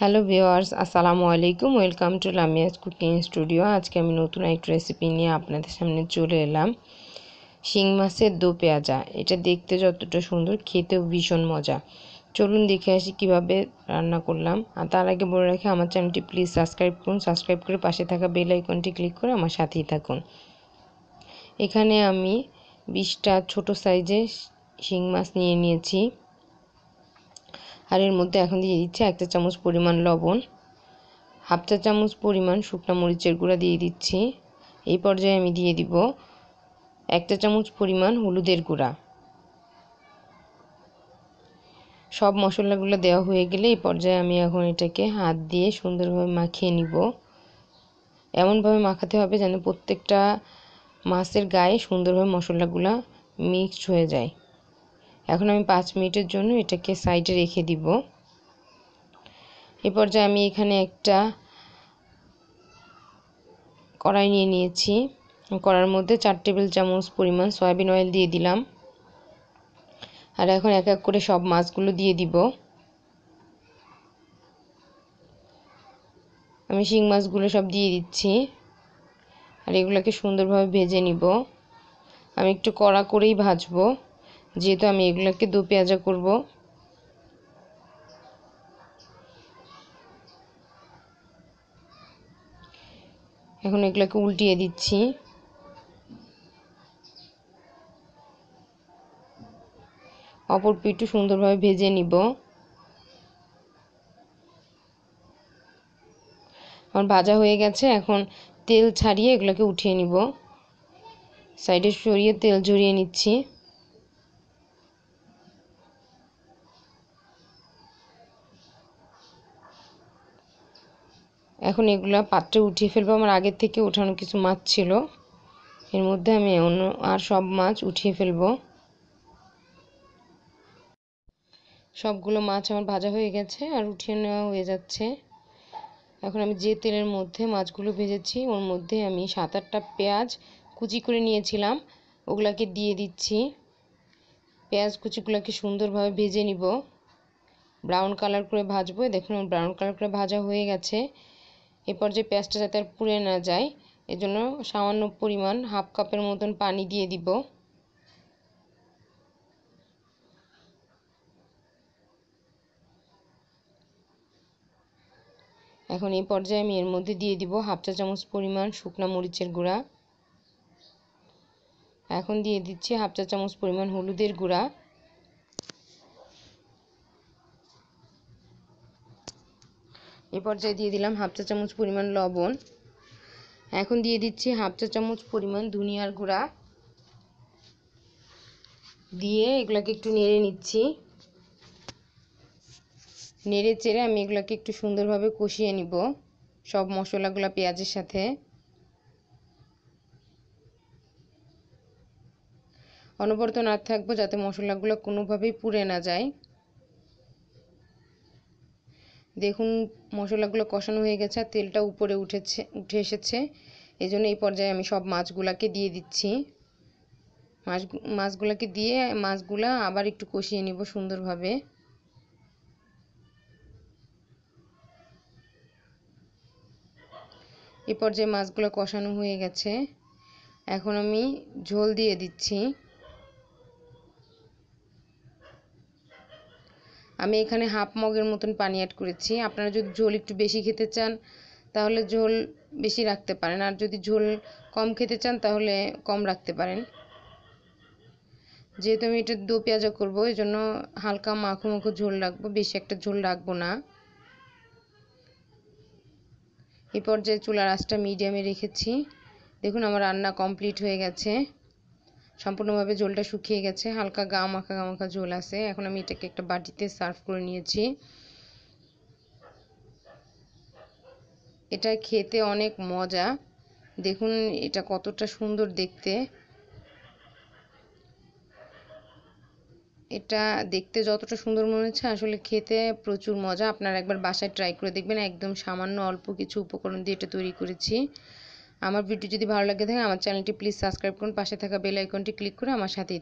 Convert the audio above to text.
hello viewers আসসালামু আলাইকুম welcome to Lamia's cooking studio আজকে আমি নতুন এক রেসিপি নিয়ে আপনাদের সামনে চলে এলাম শিং মাছের দো পেঁয়াজা এটা দেখতে যতটা সুন্দর খেতেও ভীষণ মজা চলুন দেখে আসি কিভাবে রান্না করলাম আর তার আগে বলে রাখি আমার চ্যানেলটি প্লিজ সাবস্ক্রাইব করুন সাবস্ক্রাইব করে পাশে থাকা বেল আইকনটি ক্লিক করে আমার সাথেই থাকুন এখানে আমি বিশটা ছোট সাইজের শিং মাছ নিয়ে নিয়েছি আর এর মধ্যে এখন দিয়ে দিচ্ছি একটা চামচ পরিমাণ লবণ হাফ চা চামচ পরিমাণ শুকনা মরিচের গুঁড়া দিয়ে দিচ্ছি এই পর্যায়ে আমি দিয়ে দিব একটা চামচ পরিমাণ হলুদের গুঁড়া সব মশলাগুলো দেওয়া হয়ে গেলে এই পর্যায়ে আমি এখন এটাকে হাত দিয়ে সুন্দরভাবে মাখিয়ে নিব এমনভাবে মাখাতে হবে যেন প্রত্যেকটা মাছের গায়ে সুন্দরভাবে মশলাগুলো মিক্সড হয়ে যায় এখন আমি পাঁচ মিনিটের জন্য এটাকে সাইডে রেখে দিব এ পর্যায়ে আমি এখানে একটা কড়াই নিয়ে নিয়েছি কড়ার মধ্যে চার টেবিল চামচ পরিমাণ সয়াবিন অয়েল দিয়ে দিলাম আর এখন এক এক করে সব মাছগুলো দিয়ে দিব আমি শিং মাছগুলো সব দিয়ে দিচ্ছি আর এগুলোকে সুন্দরভাবে ভেজে নিব আমি একটু কড়া করেই ভাজবো যেহেতু আমি এগুলোকে দু পেঁয়াজা করব এখন এগুলোকে উল্টিয়ে দিচ্ছি অপর পিঠু সুন্দরভাবে ভেজে নিব আমার ভাজা হয়ে গেছে এখন তেল ছাড়িয়ে এগুলোকে উঠিয়ে নিব সাইডে সরিয়ে তেল ঝরিয়ে নিচ্ছি এখন এগুলো পাত্রে উঠিয়ে ফেলবো আমার আগের থেকে ওঠানো কিছু মাছ ছিল এর মধ্যে আমি অন্য আর সব মাছ উঠিয়ে ফেলবো সবগুলো মাছ আমার ভাজা হয়ে গেছে আর উঠিয়ে নেওয়া হয়ে যাচ্ছে এখন আমি যে তেলের মধ্যে মাছগুলো ভেজেছি ওর মধ্যে আমি সাত আটটা পেঁয়াজ কুচি করে নিয়েছিলাম ওগুলাকে দিয়ে দিচ্ছি পেঁয়াজ কুচিগুলোকে সুন্দরভাবে ভেজে নিব ব্রাউন কালার করে ভাজবো দেখুন ব্রাউন কালার করে ভাজা হয়ে গেছে এই পর্যায়ে পেঁয়াজটা যাতে আর পুড়ে না যায় এজন্য সামান্য পরিমাণ হাফ কাপের মতন পানি দিয়ে দিব এখন এই পর্যায়ে আমি এর মধ্যে দিয়ে দিব হাফ চা চামচ পরিমাণ শুকনা মরিচের গুঁড়া এখন দিয়ে দিচ্ছি হাফ চা চামচ পরিমাণ হলুদের গুঁড়া এ পর্যায়ে দিয়ে দিলাম হাফ চা চামচ পরিমাণ লবণ এখন দিয়ে দিচ্ছি হাফ চা চামচ পরিমাণ ধনিয়ার গুঁড়া দিয়ে এগুলোকে একটু নেড়ে নিচ্ছি নেড়ে চেড়ে আমি এগুলোকে একটু সুন্দরভাবে কষিয়ে নিব সব মশলাগুলো পেঁয়াজের সাথে অনবরত না থাকবো যাতে মশলাগুলো কোনোভাবেই পুড়ে না যায় দেখুন মশলাগুলো কষানো হয়ে গেছে আর তেলটা উপরে উঠেছে উঠে এসেছে এই জন্য এই পর্যায়ে আমি সব মাছগুলাকে দিয়ে দিচ্ছি মাছ মাছগুলাকে দিয়ে মাছগুলা আবার একটু কষিয়ে নিব সুন্দরভাবে এ পর্যায়ে মাছগুলো কষানো হয়ে গেছে এখন আমি ঝোল দিয়ে দিচ্ছি আমি এখানে হাফ মগের মতন পানি অ্যাড করেছি আপনারা যদি ঝোল একটু বেশি খেতে চান তাহলে ঝোল বেশি রাখতে পারেন আর যদি ঝোল কম খেতে চান তাহলে কম রাখতে পারেন যেহেতু আমি এটা দো পেঁয়াজা করবো এই জন্য হালকা মাখো মাখো ঝোল রাখবো বেশি একটা ঝোল রাখবো না এই পর্যায়ে চুলার আঁচটা মিডিয়ামে রেখেছি দেখুন আমার রান্না কমপ্লিট হয়ে গেছে সম্পূর্ণভাবে ঝোলটা শুকিয়ে গেছে হালকা গা মাখা গা মাখা ঝোল আছে এখন আমি এটাকে একটা বাটিতে সার্ভ করে নিয়েছি এটা খেতে অনেক মজা দেখুন এটা কতটা সুন্দর দেখতে এটা দেখতে যতটা সুন্দর মনে হচ্ছে আসলে খেতে প্রচুর মজা আপনারা একবার বাসায় ট্রাই করে দেখবেন একদম সামান্য অল্প কিছু উপকরণ দিয়ে এটা তৈরি করেছি আমার ভিডিও যদি ভালো লাগে থাকে আমার চ্যানেলটি প্লিজ সাবস্ক্রাইব করুন পাশে থাকা বেল আইকনটি ক্লিক করে আমার সাথে